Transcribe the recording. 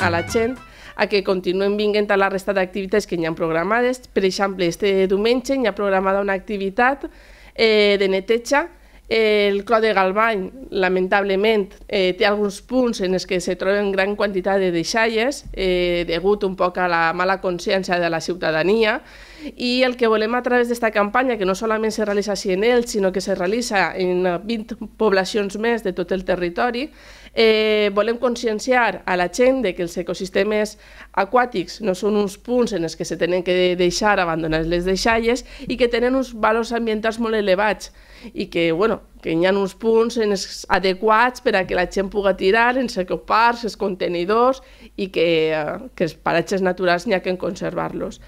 a la gent a que continuen vinguent a la resta d'activitats que hi ha programades. Per exemple, este diumenge hi ha programada una activitat eh, de neteja el Clot de Galvany, lamentablement, eh, té alguns punts en els que se troben gran quantitat de deixalles, eh, degut un poc a la mala consciència de la ciutadania, i el que volem a través d'esta campanya, que no solament se realitza així en ells, sinó que se realitza en 20 poblacions més de tot el territori, eh, volem conscienciar a la gent de que els ecosistemes aquàtics no són uns punts en els que se tenen que deixar abandonar les deixalles i que tenen uns valors ambientals molt elevats i que, bueno, bueno, que hi ha uns punts adequats per a que la gent pugui tirar en que parcs, els contenidors i que, eh, que els paratges naturals n'hi ha que conservar-los.